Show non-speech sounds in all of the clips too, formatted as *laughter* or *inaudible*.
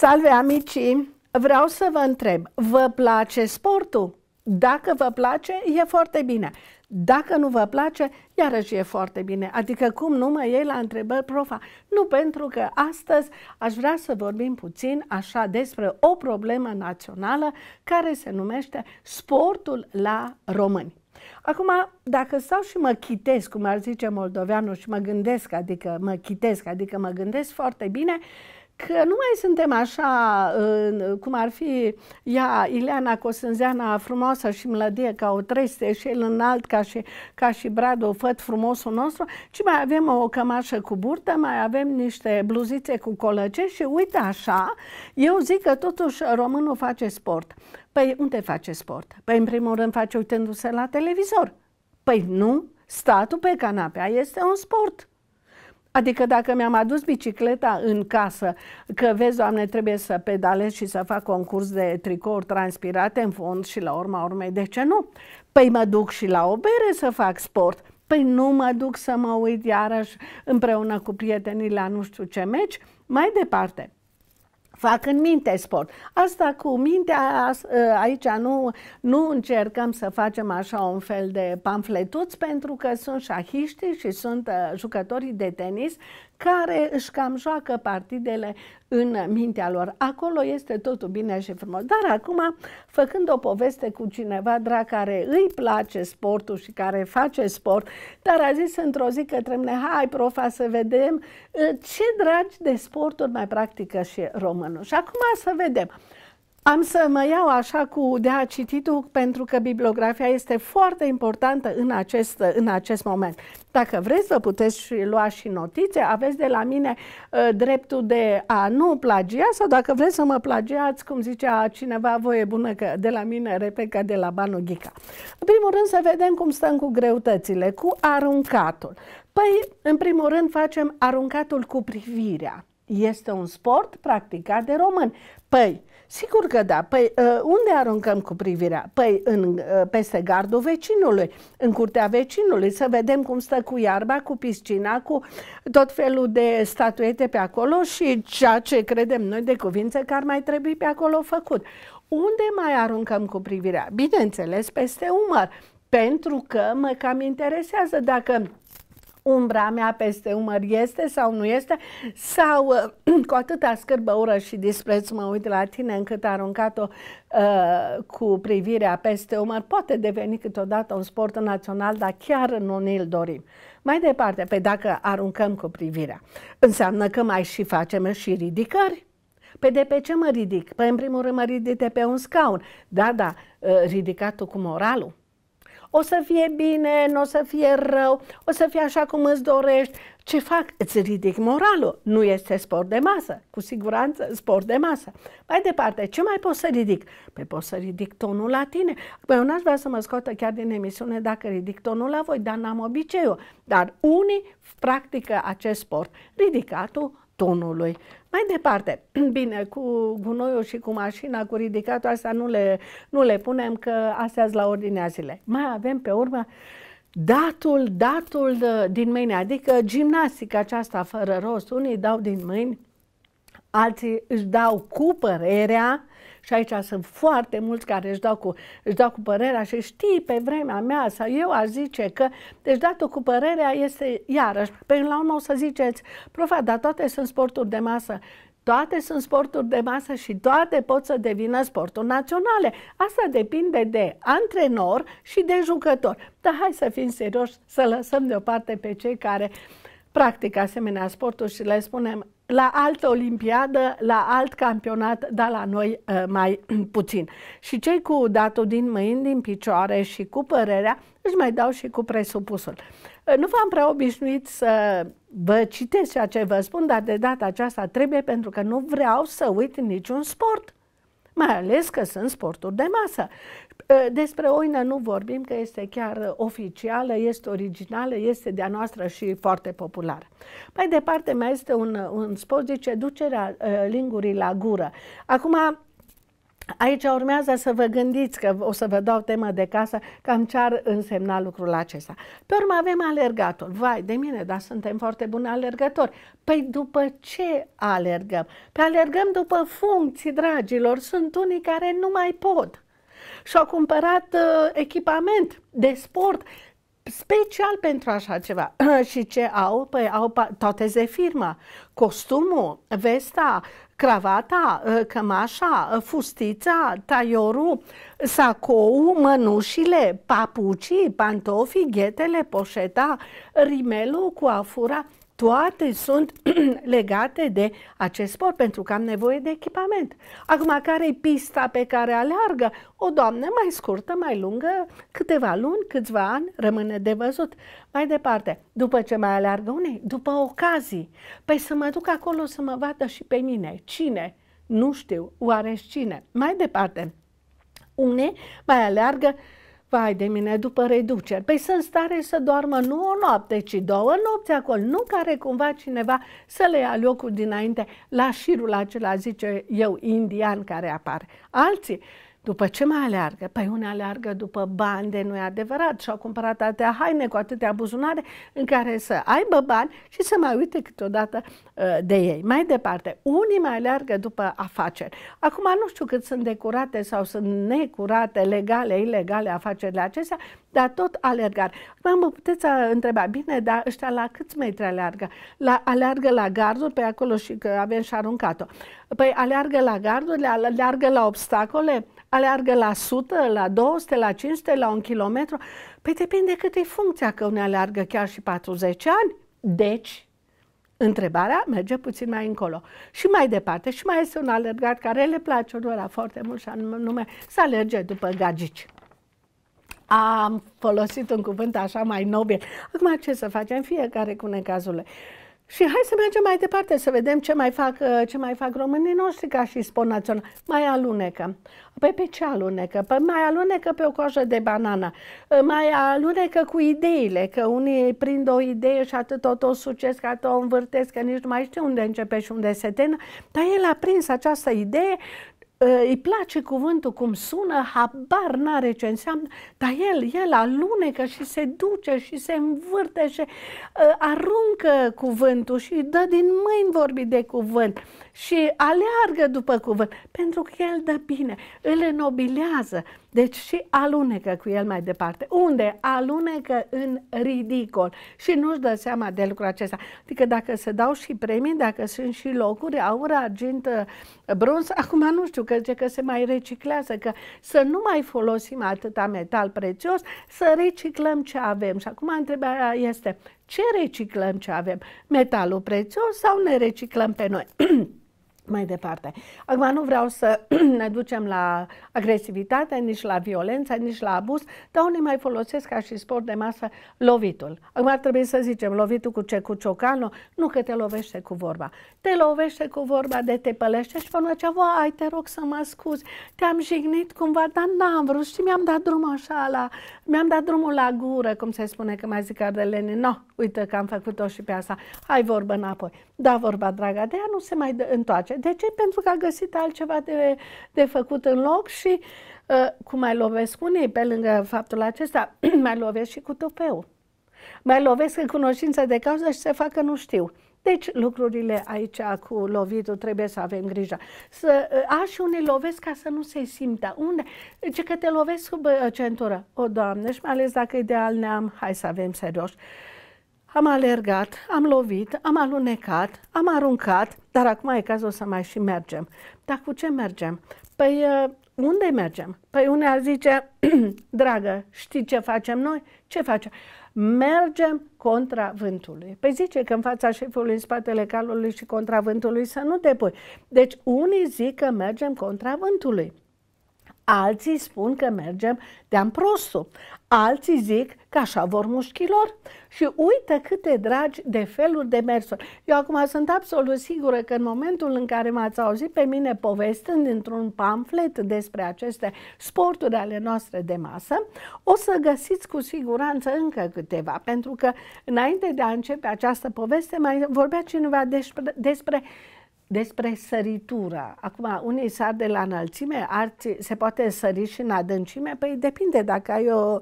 Salve amici. Vreau să vă întreb, vă place sportul? Dacă vă place, e foarte bine. Dacă nu vă place, iarăși e foarte bine. Adică cum nu mă iei la întrebări, profa? Nu, pentru că astăzi aș vrea să vorbim puțin așa despre o problemă națională care se numește sportul la români. Acum, dacă stau și mă chitesc, cum ar zice moldoveanul, și mă gândesc, adică mă chitesc, adică mă gândesc foarte bine, uh, că nu mai suntem așa cum ar fi ea, Ileana Cosânzeana, frumoasă și mlădie ca o treste și el înalt ca și, ca și Brad, o făt frumosul nostru, ci mai avem o cămașă cu burtă, mai avem niște bluzițe cu colăce și uite așa, eu zic că totuși românul face sport. Păi unde face sport? Păi în primul rând face uitându-se la televizor. Păi nu, statul pe canapea este un sport. Adică dacă mi-am adus bicicleta în casă, că vezi, Doamne, trebuie să pedalez și să fac concurs de tricouri transpirate în fond și la urma urmei, de ce nu? Păi mă duc și la o bere să fac sport. Păi nu mă duc să mă uit iarăși împreună cu prietenii la nu știu ce meci, mai departe fac în minte sport. Asta cu mintea, ă, aici nu, nu încercăm să facem așa un fel de pamfletuți pentru că sunt șahiștii și sunt ă, jucătorii de tenis care își cam joacă partidele în mintea lor. Acolo este totul bine și frumos. Dar acum, făcând o poveste cu cineva drag care îi place sportul și care face sport, dar a zis într-o zi către mine, hai profa să vedem uh, ce dragi de sporturi mai practică și românul. Și acum să vedem. Am să mă iau așa cu de a cititul pentru că bibliografia este foarte importantă în acest, în acest moment. Dacă vreți, vă puteți lua și notițe. Aveți de la mine uh, dreptul de a nu plagia sau dacă vreți să mă plagiați, cum zicea cineva, voie bună că de la mine, Rebecca de la Banu Ghica. În primul rând să vedem cum stăm cu greutățile, cu aruncatul. Păi, în primul rând facem aruncatul cu privirea este un sport practicat de români. Păi, sigur că da. Păi, uh, unde aruncăm cu privirea? Păi, în, uh, peste gardul vecinului, în curtea vecinului, să vedem cum stă cu iarba, cu piscina, cu tot felul de statuete pe acolo și ceea ce credem noi de cuvință că ar mai trebui pe acolo făcut. Unde mai aruncăm cu privirea? Bineînțeles, peste umăr, pentru că mă cam interesează dacă umbra mea peste umăr este sau nu este, sau uh, *clears throat* cu atâta ură și dispreț mă uit la tine încât aruncat-o uh, cu privirea peste umăr, poate deveni câteodată un sport național, dar chiar nu ne-l dorim. Mai departe, pe păi dacă aruncăm cu privirea, înseamnă că mai și facem și ridicări. Pe păi de pe ce mă ridic? Păi în primul rând mă ridic de pe un scaun. Da, da, uh, ridicatul cu moralul o să fie bine, nu o să fie rău, o să fie așa cum îți dorești. Ce fac? Îți ridic moralul. Nu este sport de masă. Cu siguranță sport de masă. Mai departe, ce mai pot să ridic? Păi pot să ridic tonul la tine. Păi eu n-aș vrea să mă scotă chiar din emisiune dacă ridic tonul la voi, dar n-am obiceiul. Dar unii practică acest sport. Ridicatul tonului. Mai departe, *clears throat* bine, cu gunoiul și cu mașina, cu ridicatul, asta nu le, nu le punem, că astea la ordinea zile. Mai avem pe urmă datul, datul uh, din mâine, adică gimnastica aceasta fără rost, unii dau din mâini, alții își dau cu părerea și aici sunt foarte mulți care își dau cu, își dau cu părerea și știi pe vremea mea sau eu aș zice că deci datul cu părerea este iarăși, pe la urmă o să ziceți, profa, dar toate sunt sporturi de masă. Toate sunt sporturi de masă și toate pot să devină sporturi naționale. Asta depinde de antrenor și de jucător. Dar hai să fim serioși, să lăsăm deoparte pe cei care practică asemenea sporturi și le spunem la altă olimpiadă, la alt campionat, dar la noi uh, mai *clears throat* puțin. Și cei cu datul din mâini, din picioare și cu părerea, își mai dau și cu presupusul. Uh, nu v-am prea obișnuit să vă citesc ceea ce vă spun, dar de data aceasta trebuie pentru că nu vreau să uit niciun sport mai ales că sunt sporturi de masă. Ă, despre Oina nu vorbim, că este chiar oficială, este originală, este de-a noastră și foarte populară. Mai departe mai este un, un spot, zice, ducerea ă, lingurii la gură. Acum, Aici urmează să vă gândiți că o să vă dau temă de casă, cam ce ar însemna lucrul acesta. Pe urmă avem alergatul. Vai de mine, dar suntem foarte buni alergători. Păi după ce alergăm? Pe păi alergăm după funcții, dragilor. Sunt unii care nu mai pot și-au cumpărat uh, echipament de sport special pentru așa ceva. *clears throat* și ce au? Păi au de firma, costumul, vesta, cravata, uh, cămașa, uh, fustița, taiorul, sacou, mănușile, papucii, pantofii, ghetele, poșeta, rimelul, afura toate sunt *clears throat* legate de acest sport, pentru că am nevoie de echipament. Acum, care e pista pe care aleargă? O doamnă mai scurtă, mai lungă, câteva luni, câțiva ani, rămâne de văzut. Mai departe, după ce mai aleargă unei, după ocazii, păi să mă duc acolo să mă vadă și pe mine. Cine? Nu știu, oare cine? Mai departe, unei mai aleargă vai de mine, după reduceri. Păi sunt stare să doarmă nu o noapte, ci două nopți acolo. Nu care cumva cineva să le ia locul dinainte la șirul acela, zice eu, indian care apare. Alții după ce mai aleargă? Păi unii aleargă după bani de nu-i adevărat și au cumpărat atâtea haine cu atâtea buzunare în care să aibă bani și să mai uite câteodată ă, de ei. Mai departe, unii mai aleargă după afaceri. Acum nu știu cât sunt decurate sau sunt necurate, legale, ilegale afacerile acestea, dar tot alergar. mă puteți întreba, bine, dar ăștia la câți metri aleargă? La, aleargă la garduri, pe acolo și că avem și aruncat-o. Păi aleargă la garduri, aleargă la obstacole, aleargă la 100, la 200, la 500, la un kilometru. Păi depinde cât e funcția, că unii aleargă chiar și 40 ani. Deci, Întrebarea merge puțin mai încolo și mai departe și mai este un alergat care le place unora foarte mult și anume să alerge după gagici. Am folosit un cuvânt așa mai nobil. Acum ce să facem? Fiecare cu necazurile. Și hai să mergem mai departe, să vedem ce mai fac, uh, ce mai fac românii noștri ca și spun național. Mai alunecă. Păi pe ce alunecă? Păi mai alunecă pe o coajă de banană. Uh, mai alunecă cu ideile, că unii prind o idee și atât tot o sucesc, atât o învârtesc, că nici nu mai știu unde începe și unde se termină. Dar el a prins această idee Eh, îi place cuvântul cum sună, habar n-are ce înseamnă, dar el, el alunecă și se duce și se învârte și uh, aruncă cuvântul și dă din mâini vorbi de cuvânt și aleargă după cuvânt, pentru că el dă bine, îl enobilează, deci și alunecă cu el mai departe. Unde? Alunecă în ridicol și nu-și dă seama de lucrul acesta. Adică dacă se dau și premii, dacă sunt și locuri, aur, argint, eh, bronz, acum nu știu că zice că se mai reciclează, că să nu mai folosim atâta metal prețios, să reciclăm ce avem. Și acum întrebarea este, ce reciclăm ce avem? Metalul prețios sau ne reciclăm pe noi? *clears throat* mai departe. Acum nu vreau să *clears throat* ne ducem la agresivitate, nici la violență, nici la abuz, dar unii mai folosesc ca și sport de masă lovitul. Acum ar trebui să zicem lovitul cu ce? Cu ciocanul? Nu că te lovește cu vorba. Te lovește cu vorba de te pălește și până aceea, ai te rog să mă scuzi, te-am jignit cumva, dar n-am vrut și mi-am dat drumul așa la, mi-am dat drumul la gură, cum se spune că mai zic Ardeleni. no, uite că am făcut-o și pe asta, hai vorbă înapoi. Da, vorba draga, de ea nu se mai întoarce, de ce? Pentru că a găsit altceva de, de făcut în loc și uh, cum mai lovesc unii, pe lângă faptul acesta, *clears throat* mai lovesc și cu tupeu. Mai lovesc în cunoștință de cauză și se facă nu știu. Deci lucrurile aici cu lovitul trebuie să avem grijă. Să, uh, a, și unii lovesc ca să nu se simtă. Unde? Ce deci, că te lovesc sub uh, centură. O, Doamne, și mai ales dacă e de al neam, hai să avem serioși. Am alergat, am lovit, am alunecat, am aruncat, dar acum e cazul să mai și mergem. Dar cu ce mergem? Păi uh, unde mergem? Păi unea zice, *clears throat* dragă, știi ce facem noi? Ce facem? Mergem contra vântului. Păi zice că în fața șefului, în spatele calului și contra vântului să nu depui. Deci unii zic că mergem contra vântului. Alții spun că mergem de-am prostul. Alții zic că așa vor mușchilor și uită câte dragi de feluri de mersuri. Eu acum sunt absolut sigură că în momentul în care m-ați auzit pe mine povestând într-un pamflet despre aceste sporturi ale noastre de masă, o să găsiți cu siguranță încă câteva, pentru că înainte de a începe această poveste mai vorbea cineva despre, despre uh, despre săritura. Acum, unii sar de la înălțime, alții se poate sări și în adâncime, păi depinde dacă ai o,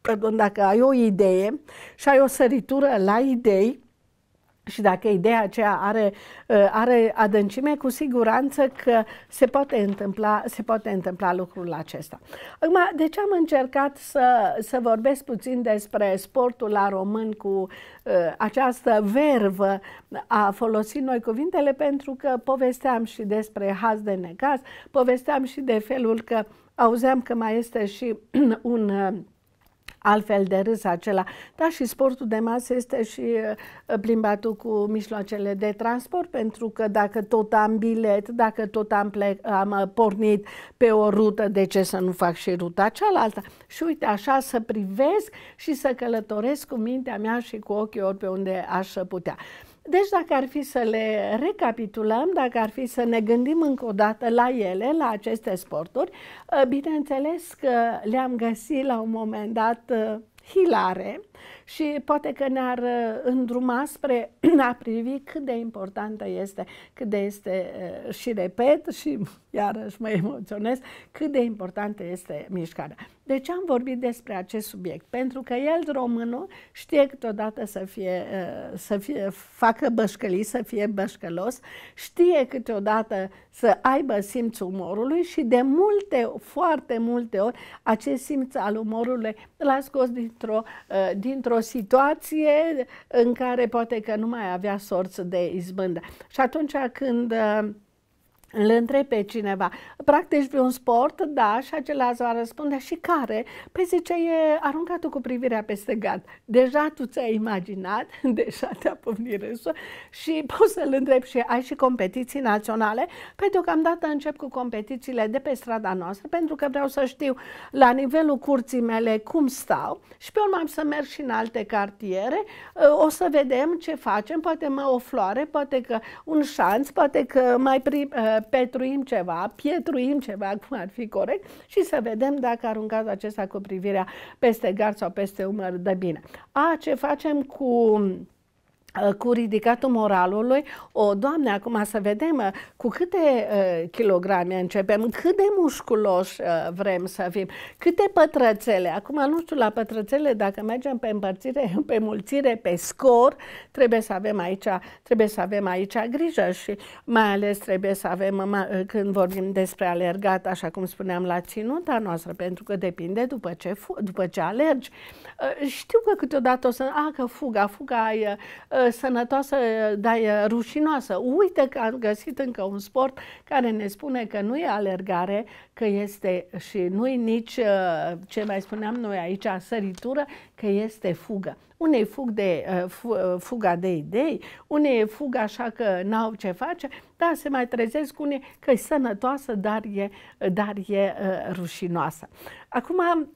pardon, dacă ai o idee și ai o săritură la idei, și dacă ideea aceea are, uh, are adâncime, cu siguranță că se poate întâmpla, se poate întâmpla lucrul acesta. Acum, de ce am încercat să, să vorbesc puțin despre sportul la român cu uh, această vervă a folosi noi cuvintele? Pentru că povesteam și despre haz de necaz, povesteam și de felul că auzeam că mai este și *clears throat* un uh, altfel de râs acela. Da, și sportul de masă este și uh, plimbatul cu mijloacele de transport, pentru că dacă tot am bilet, dacă tot am, plec, am uh, pornit pe o rută, de ce să nu fac și ruta cealaltă? Și uite, așa să privesc și să călătoresc cu mintea mea și cu ochii ori pe unde aș putea. Deci dacă ar fi să le recapitulăm, dacă ar fi să ne gândim încă o dată la ele, la aceste sporturi, eh, bineînțeles că le-am găsit la un moment dat eh, hilare, și poate că ne-ar uh, îndruma spre *clears throat* a privi cât de importantă este, cât de este, uh, și repet, și *laughs* iarăși mă emoționez, cât de importantă este mișcarea. De deci ce am vorbit despre acest subiect? Pentru că el, românul, știe câteodată să fie, uh, să fie facă bășcălii, să fie bășcălos, știe câteodată să aibă simțul umorului și de multe, foarte multe ori, acest simț al umorului l-a scos dintr-o, din într-o situație în care poate că nu mai avea sorți de izbândă. Și atunci când uh, îl întreb pe cineva, practici un sport? Da, și acelați va răspunde, și care? Păi zice, e aruncatul cu privirea peste gard. Deja tu ți-ai imaginat, *laughs* deja te-a pufnit râsul și poți să-l întreb și ai și competiții naționale? Păi deocamdată încep cu competițiile de pe strada noastră, pentru că vreau să știu la nivelul curții mele cum stau și pe urmă am să merg și în alte cartiere, ă, o să vedem ce facem, poate mă o floare, poate că un șanț, poate că mai prim, ă, petruim ceva, pietruim ceva, cum ar fi corect, și să vedem dacă aruncați acesta cu privirea peste gard sau peste umăr de bine. A, ce facem cu Uh, cu ridicatul moralului, o, Doamne, acum să vedem uh, cu câte uh, kilograme începem, cât de musculoși uh, vrem să fim, câte pătrățele. Acum, nu știu, la pătrățele, dacă mergem pe împărțire, *laughs* pe mulțire, pe scor, trebuie să avem aici, trebuie să avem aici grijă și mai ales trebuie să avem, uh, când vorbim despre alergat, așa cum spuneam, la ținuta noastră, pentru că depinde după ce, după ce alergi. Uh, știu că câteodată o să, a, că fuga, fuga ai sănătoasă, dar e rușinoasă. Uite că am găsit încă un sport care ne spune că nu e alergare, că este și nu e nici, uh, ce mai spuneam noi aici, săritură, că este fugă. Unei fug de, uh, uh, fuga de idei, unei fug așa că n-au ce face, dar se mai trezesc unii că e sănătoasă, dar e, dar e rușinoasă. Acum,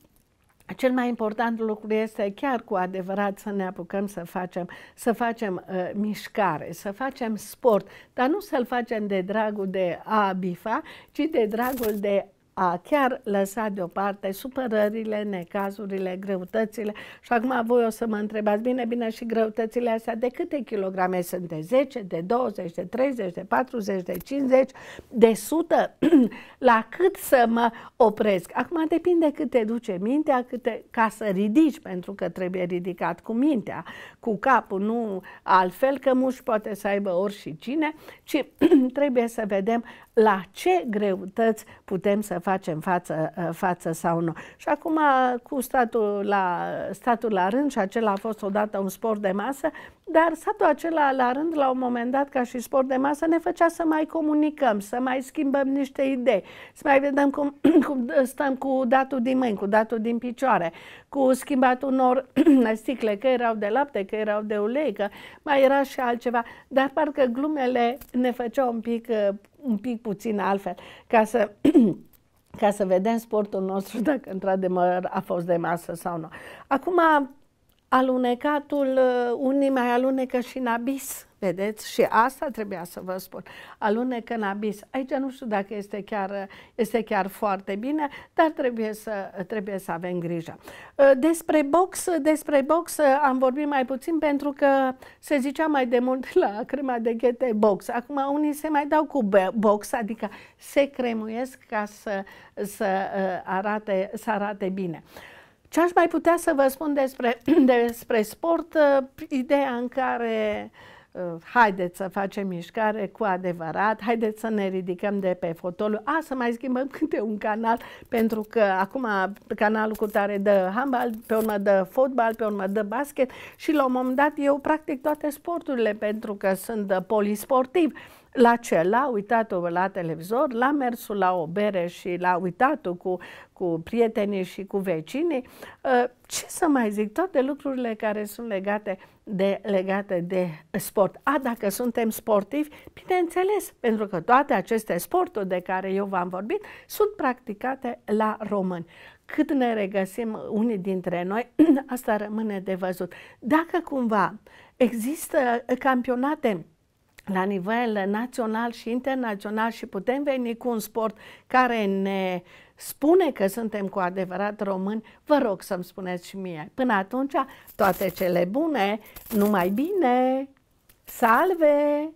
cel mai important lucru este chiar cu adevărat să ne apucăm să facem, să facem uh, mișcare, să facem sport, dar nu să-l facem de dragul de a bifa, ci de dragul de a chiar lăsa deoparte supărările, necazurile, greutățile. Și acum voi o să mă întrebați, bine, bine, și greutățile astea de câte kilograme sunt? De 10, de 20, de 30, de 40, de 50, de 100? *clears throat* La cât să mă opresc? Acum depinde cât te duce mintea, câte, ca să ridici, pentru că trebuie ridicat cu mintea, cu capul, nu altfel, că mușchi poate să aibă ori și cine, ci *clears throat* trebuie să vedem la ce greutăți putem să facem facem față, ă, față sau nu. Și acum cu statul la, statul la rând și acela a fost odată un sport de masă, dar statul acela la rând la un moment dat ca și sport de masă ne făcea să mai comunicăm, să mai schimbăm niște idei, să mai vedem cum, *clears throat* cum stăm cu datul din mâini, cu datul din picioare, cu schimbatul unor *clears throat* sticle, că erau de lapte, că erau de ulei, că mai era și altceva, dar parcă glumele ne făceau un pic, ă, un pic puțin altfel, ca să *clears throat* ca să vedem sportul nostru dacă într-adevăr a fost de masă sau nu. Acum, alunecatul, uh, unii mai alunecă și în abis, vedeți? Și asta trebuia să vă spun, alunecă în abis. Aici nu știu dacă este chiar, este chiar foarte bine, dar trebuie să, trebuie să avem grijă. Uh, despre box, despre box uh, am vorbit mai puțin pentru că se zicea mai de mult la crema de ghete box. Acum unii se mai dau cu box, adică se cremuiesc ca să, să, arate, să arate bine. Ce aș mai putea să vă spun despre, *clears throat* despre sport? Uh, ideea în care uh, haideți să facem mișcare cu adevărat, haideți să ne ridicăm de pe fotoliu, a, să mai schimbăm *laughs* câte un canal, pentru că acum canalul cu tare dă handbal, pe urmă dă fotbal, pe urmă dă basket și la un moment dat eu practic toate sporturile pentru că sunt polisportiv la ce? La uitat-o la televizor, la mersul la o bere și la uitat-o cu, cu prietenii și cu vecinii. Ă, ce să mai zic, toate lucrurile care sunt legate de, legate de sport. A, dacă suntem sportivi, bineînțeles, pentru că toate aceste sporturi de care eu v-am vorbit sunt practicate la români cât ne regăsim unii dintre noi, *clears throat* asta rămâne de văzut. Dacă cumva există campionate la nivel național și internațional și putem veni cu un sport care ne spune că suntem cu adevărat români, vă rog să-mi spuneți și mie. Până atunci, toate cele bune, numai bine! Salve!